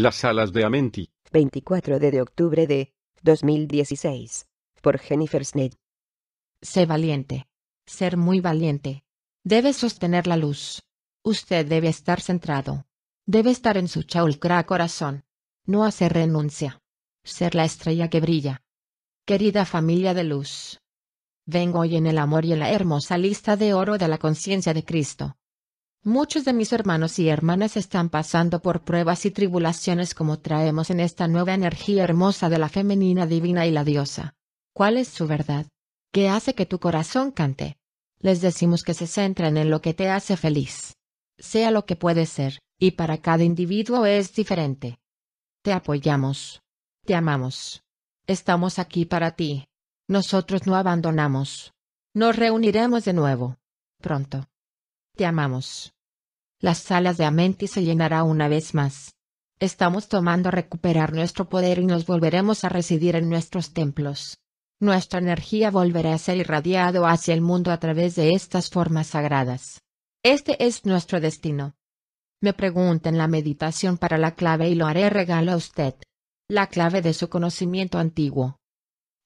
Las alas de Amenti. 24 de octubre de 2016. Por Jennifer Snid. Sé valiente. Ser muy valiente. Debe sostener la luz. Usted debe estar centrado. Debe estar en su chaulcra corazón. No hacer renuncia. Ser la estrella que brilla. Querida familia de luz. Vengo hoy en el amor y en la hermosa lista de oro de la conciencia de Cristo. Muchos de mis hermanos y hermanas están pasando por pruebas y tribulaciones como traemos en esta nueva energía hermosa de la femenina divina y la diosa. ¿Cuál es su verdad? ¿Qué hace que tu corazón cante? Les decimos que se centren en lo que te hace feliz. Sea lo que puede ser, y para cada individuo es diferente. Te apoyamos. Te amamos. Estamos aquí para ti. Nosotros no abandonamos. Nos reuniremos de nuevo. Pronto. Te amamos. Las salas de Amenti se llenará una vez más. Estamos tomando recuperar nuestro poder y nos volveremos a residir en nuestros templos. Nuestra energía volverá a ser irradiado hacia el mundo a través de estas formas sagradas. Este es nuestro destino. Me pregunten la meditación para la clave y lo haré regalo a usted. La clave de su conocimiento antiguo.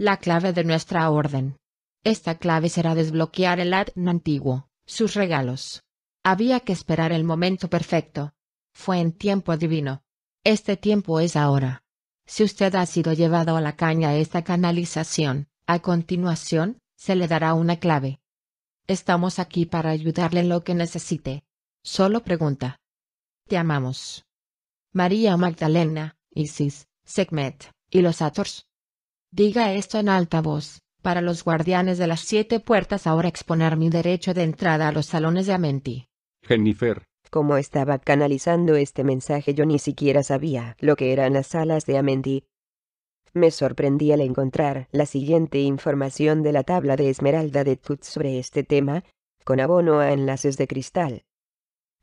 La clave de nuestra orden. Esta clave será desbloquear el ADN antiguo. Sus regalos. Había que esperar el momento perfecto. Fue en tiempo divino. Este tiempo es ahora. Si usted ha sido llevado a la caña a esta canalización, a continuación, se le dará una clave. Estamos aquí para ayudarle en lo que necesite. Solo pregunta. Te amamos. María Magdalena, Isis, Sekhmet, y los Ators. Diga esto en alta voz, para los guardianes de las siete puertas ahora exponer mi derecho de entrada a los salones de Amenti. Jennifer. Como estaba canalizando este mensaje yo ni siquiera sabía lo que eran las salas de Amenti. Me sorprendí al encontrar la siguiente información de la tabla de Esmeralda de Tut sobre este tema, con abono a enlaces de cristal.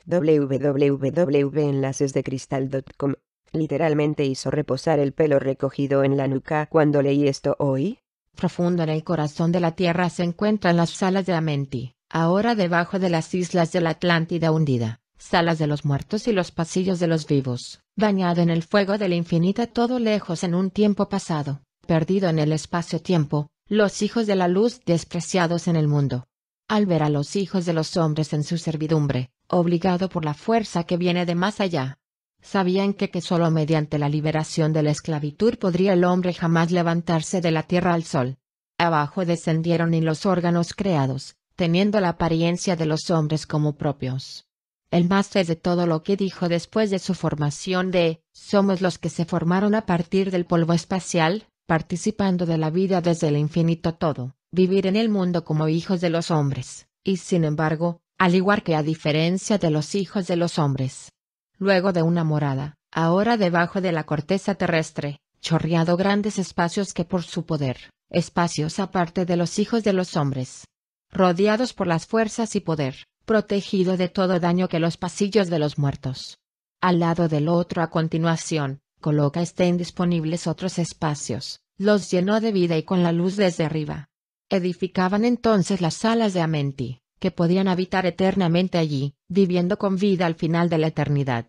www.enlacesdecristal.com Literalmente hizo reposar el pelo recogido en la nuca cuando leí esto hoy. Profundo en el corazón de la Tierra se encuentran las salas de Amenti, ahora debajo de las islas de la Atlántida hundida, salas de los muertos y los pasillos de los vivos, dañado en el fuego de la infinita todo lejos en un tiempo pasado, perdido en el espacio-tiempo, los hijos de la luz despreciados en el mundo. Al ver a los hijos de los hombres en su servidumbre, obligado por la fuerza que viene de más allá, Sabían que, que solo mediante la liberación de la esclavitud podría el hombre jamás levantarse de la tierra al sol. Abajo descendieron en los órganos creados, teniendo la apariencia de los hombres como propios. El máster de todo lo que dijo después de su formación de Somos los que se formaron a partir del polvo espacial, participando de la vida desde el infinito todo, vivir en el mundo como hijos de los hombres, y sin embargo, al igual que a diferencia de los hijos de los hombres, luego de una morada, ahora debajo de la corteza terrestre, chorreado grandes espacios que por su poder, espacios aparte de los hijos de los hombres. Rodeados por las fuerzas y poder, protegido de todo daño que los pasillos de los muertos. Al lado del otro a continuación, coloca estén disponibles otros espacios, los llenó de vida y con la luz desde arriba. Edificaban entonces las salas de Amenti, que podían habitar eternamente allí, viviendo con vida al final de la eternidad.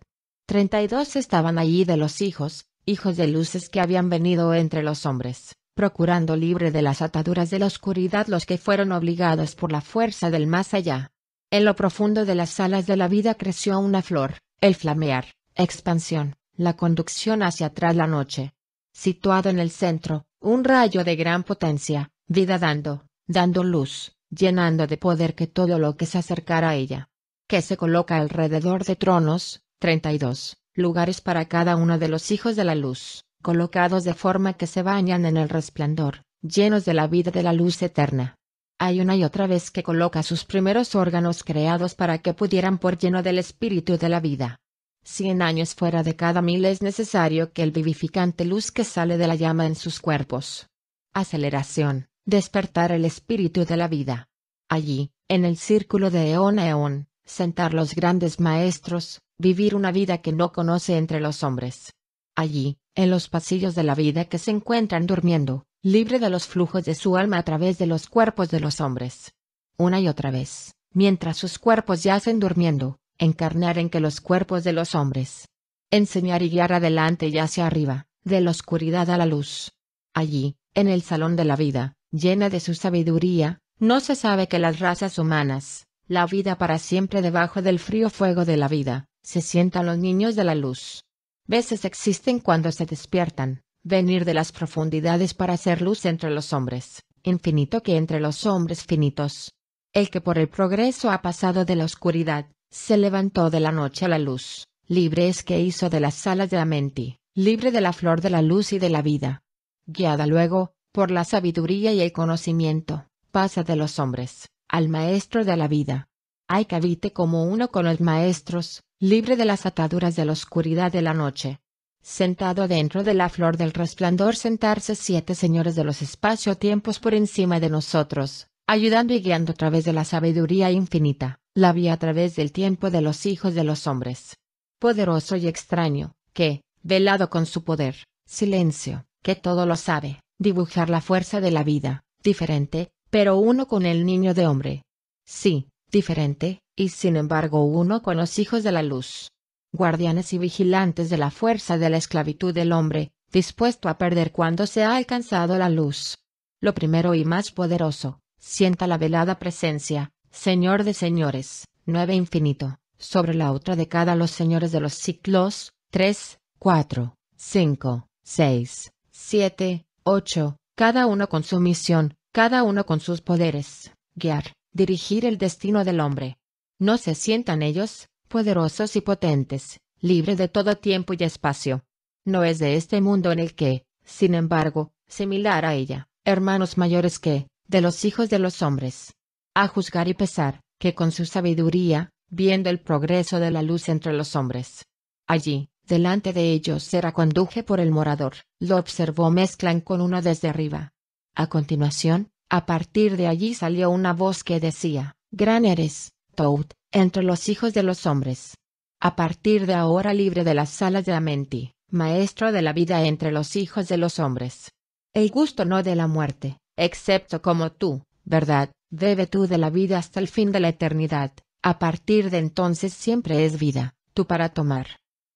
Treinta y dos estaban allí de los hijos, hijos de luces que habían venido entre los hombres, procurando libre de las ataduras de la oscuridad los que fueron obligados por la fuerza del más allá. En lo profundo de las alas de la vida creció una flor, el flamear, expansión, la conducción hacia atrás la noche. Situado en el centro, un rayo de gran potencia, vida dando, dando luz, llenando de poder que todo lo que se acercara a ella. Que se coloca alrededor de tronos, 32, lugares para cada uno de los hijos de la luz, colocados de forma que se bañan en el resplandor, llenos de la vida de la luz eterna. Hay una y otra vez que coloca sus primeros órganos creados para que pudieran por lleno del espíritu de la vida. Cien años fuera de cada mil es necesario que el vivificante luz que sale de la llama en sus cuerpos. Aceleración. Despertar el espíritu de la vida. Allí, en el círculo de eón a eón, sentar los grandes maestros, vivir una vida que no conoce entre los hombres. Allí, en los pasillos de la vida que se encuentran durmiendo, libre de los flujos de su alma a través de los cuerpos de los hombres. Una y otra vez, mientras sus cuerpos yacen durmiendo, encarnar en que los cuerpos de los hombres. Enseñar y guiar adelante y hacia arriba, de la oscuridad a la luz. Allí, en el salón de la vida, llena de su sabiduría, no se sabe que las razas humanas, la vida para siempre debajo del frío fuego de la vida, se sientan los niños de la luz. Veces existen cuando se despiertan, venir de las profundidades para hacer luz entre los hombres, infinito que entre los hombres finitos. El que por el progreso ha pasado de la oscuridad, se levantó de la noche a la luz, libre es que hizo de las alas de la mente, libre de la flor de la luz y de la vida. Guiada luego, por la sabiduría y el conocimiento, pasa de los hombres, al maestro de la vida. Hay que habite como uno con los maestros, libre de las ataduras de la oscuridad de la noche. Sentado dentro de la flor del resplandor sentarse siete señores de los espacio-tiempos por encima de nosotros, ayudando y guiando a través de la sabiduría infinita, la vía a través del tiempo de los hijos de los hombres. Poderoso y extraño, que, velado con su poder, silencio, que todo lo sabe, dibujar la fuerza de la vida, diferente, pero uno con el niño de hombre. Sí, diferente, y sin embargo uno con los hijos de la luz. Guardianes y vigilantes de la fuerza de la esclavitud del hombre, dispuesto a perder cuando se ha alcanzado la luz. Lo primero y más poderoso, sienta la velada presencia, Señor de señores, nueve infinito, sobre la otra de cada los señores de los ciclos, tres, cuatro, cinco, seis, siete, 8. Cada uno con su misión, cada uno con sus poderes, guiar, dirigir el destino del hombre. No se sientan ellos, poderosos y potentes, libre de todo tiempo y espacio. No es de este mundo en el que, sin embargo, similar a ella, hermanos mayores que, de los hijos de los hombres. A juzgar y pesar, que con su sabiduría, viendo el progreso de la luz entre los hombres. Allí, delante de ellos será conduje por el morador, lo observó mezclan con uno desde arriba. A continuación, a partir de allí salió una voz que decía, Gran eres, Tout, entre los hijos de los hombres. A partir de ahora libre de las salas de la Amenti, maestro de la vida entre los hijos de los hombres. El gusto no de la muerte, excepto como tú, ¿verdad? Bebe tú de la vida hasta el fin de la eternidad, a partir de entonces siempre es vida, tú para tomar.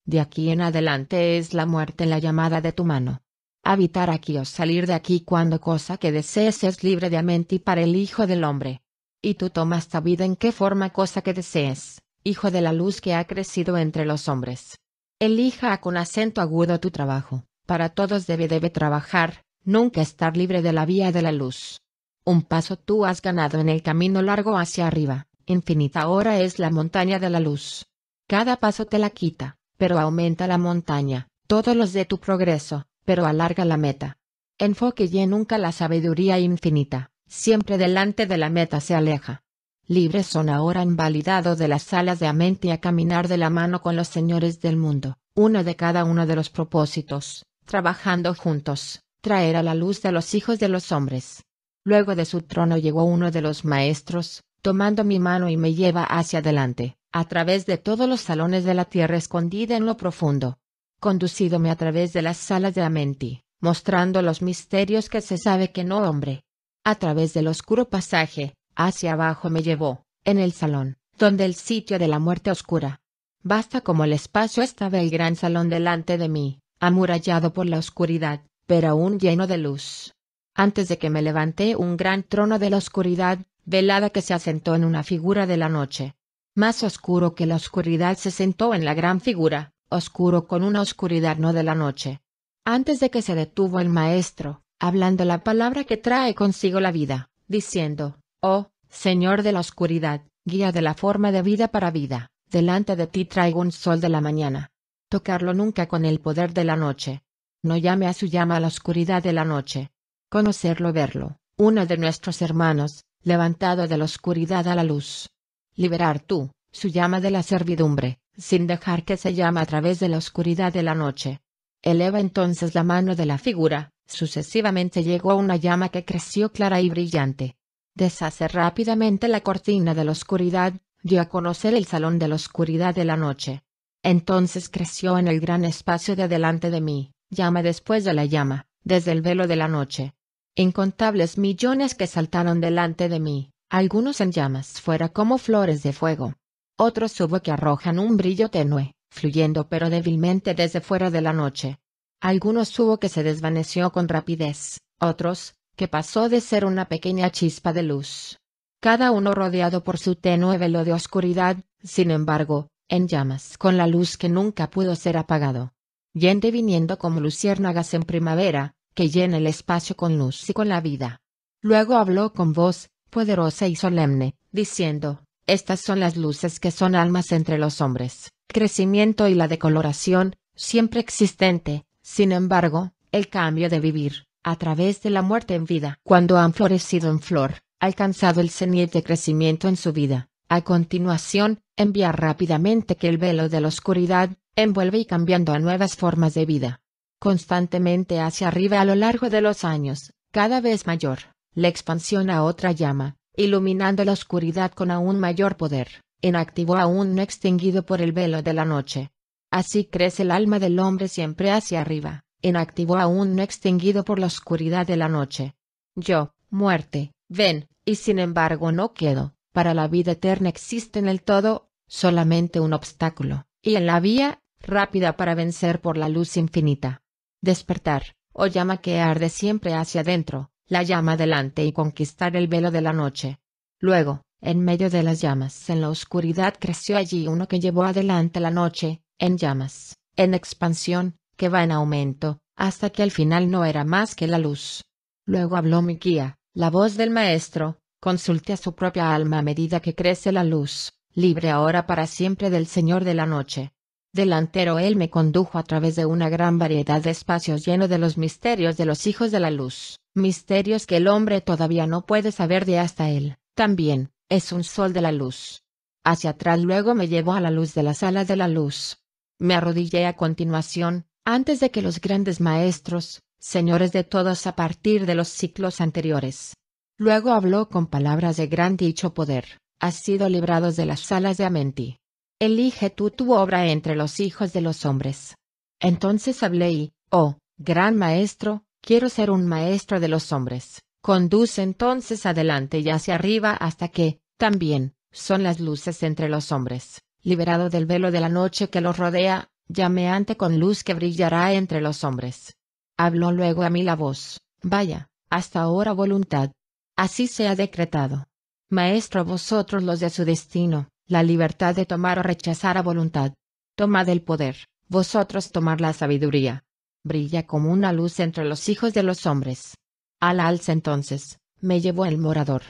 De aquí en adelante es la muerte en la llamada de tu mano. Habitar aquí o salir de aquí cuando cosa que desees es libre de amenti y para el Hijo del Hombre. Y tú tomas tu vida en qué forma cosa que desees, Hijo de la luz que ha crecido entre los hombres. Elija con acento agudo tu trabajo, para todos debe debe trabajar, nunca estar libre de la vía de la luz. Un paso tú has ganado en el camino largo hacia arriba, infinita hora es la montaña de la luz. Cada paso te la quita, pero aumenta la montaña, todos los de tu progreso, pero alarga la meta. Enfoque y nunca la sabiduría infinita, siempre delante de la meta se aleja. Libres son ahora invalidado de las alas de amente y a caminar de la mano con los señores del mundo, uno de cada uno de los propósitos, trabajando juntos, traer a la luz de los hijos de los hombres. Luego de su trono llegó uno de los maestros, tomando mi mano y me lleva hacia adelante, a través de todos los salones de la tierra escondida en lo profundo, conducidome a través de las salas de la mente, mostrando los misterios que se sabe que no hombre. A través del oscuro pasaje, hacia abajo me llevó, en el salón, donde el sitio de la muerte oscura. Basta como el espacio estaba el gran salón delante de mí, amurallado por la oscuridad, pero aún lleno de luz. Antes de que me levanté un gran trono de la oscuridad, velada que se asentó en una figura de la noche, más oscuro que la oscuridad se sentó en la gran figura, oscuro con una oscuridad no de la noche. Antes de que se detuvo el maestro, hablando la palabra que trae consigo la vida, diciendo, Oh, Señor de la oscuridad, guía de la forma de vida para vida, delante de ti traigo un sol de la mañana. Tocarlo nunca con el poder de la noche. No llame a su llama a la oscuridad de la noche. Conocerlo, verlo, uno de nuestros hermanos, levantado de la oscuridad a la luz liberar tú, su llama de la servidumbre, sin dejar que se llama a través de la oscuridad de la noche. Eleva entonces la mano de la figura, sucesivamente llegó a una llama que creció clara y brillante. Deshace rápidamente la cortina de la oscuridad, dio a conocer el salón de la oscuridad de la noche. Entonces creció en el gran espacio de adelante de mí, llama después de la llama, desde el velo de la noche. Incontables millones que saltaron delante de mí, algunos en llamas fuera como flores de fuego. Otros hubo que arrojan un brillo tenue, fluyendo pero débilmente desde fuera de la noche. Algunos hubo que se desvaneció con rapidez, otros, que pasó de ser una pequeña chispa de luz. Cada uno rodeado por su tenue velo de oscuridad, sin embargo, en llamas con la luz que nunca pudo ser apagado. Yende viniendo como luciérnagas en primavera, que llena el espacio con luz y con la vida. Luego habló con voz, poderosa y solemne, diciendo, Estas son las luces que son almas entre los hombres, crecimiento y la decoloración, siempre existente, sin embargo, el cambio de vivir, a través de la muerte en vida. Cuando han florecido en flor, alcanzado el cenit de crecimiento en su vida, a continuación, envía rápidamente que el velo de la oscuridad, envuelve y cambiando a nuevas formas de vida. Constantemente hacia arriba a lo largo de los años, cada vez mayor, la expansión a otra llama, iluminando la oscuridad con aún mayor poder, activo aún no extinguido por el velo de la noche. Así crece el alma del hombre siempre hacia arriba, activo aún no extinguido por la oscuridad de la noche. Yo, muerte, ven, y sin embargo no quedo, para la vida eterna existe en el todo, solamente un obstáculo, y en la vía, rápida para vencer por la luz infinita. Despertar, o oh llama que arde siempre hacia adentro, la llama adelante y conquistar el velo de la noche. Luego, en medio de las llamas en la oscuridad creció allí uno que llevó adelante la noche, en llamas, en expansión, que va en aumento, hasta que al final no era más que la luz. Luego habló mi guía, la voz del maestro, consulte a su propia alma a medida que crece la luz, libre ahora para siempre del Señor de la noche delantero él me condujo a través de una gran variedad de espacios llenos de los misterios de los hijos de la luz, misterios que el hombre todavía no puede saber de hasta él, también, es un sol de la luz. Hacia atrás luego me llevó a la luz de las alas de la luz. Me arrodillé a continuación, antes de que los grandes maestros, señores de todos a partir de los ciclos anteriores. Luego habló con palabras de gran dicho poder, has sido librados de las alas de Amenti Elige tú tu obra entre los hijos de los hombres. Entonces hablé y, oh, gran maestro, quiero ser un maestro de los hombres. Conduce entonces adelante y hacia arriba hasta que, también, son las luces entre los hombres. Liberado del velo de la noche que los rodea, llameante con luz que brillará entre los hombres. Habló luego a mí la voz, vaya, hasta ahora voluntad. Así se ha decretado. Maestro vosotros los de su destino, la libertad de tomar o rechazar a voluntad. Tomad el poder, vosotros tomar la sabiduría. Brilla como una luz entre los hijos de los hombres. Al alza entonces, me llevó el morador.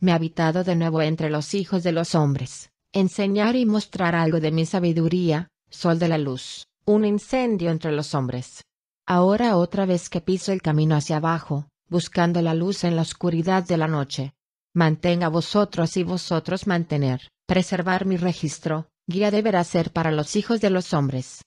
Me ha habitado de nuevo entre los hijos de los hombres. Enseñar y mostrar algo de mi sabiduría, sol de la luz, un incendio entre los hombres. Ahora otra vez que piso el camino hacia abajo, buscando la luz en la oscuridad de la noche. Mantenga vosotros y vosotros mantener Preservar mi registro, guía deberá ser para los hijos de los hombres.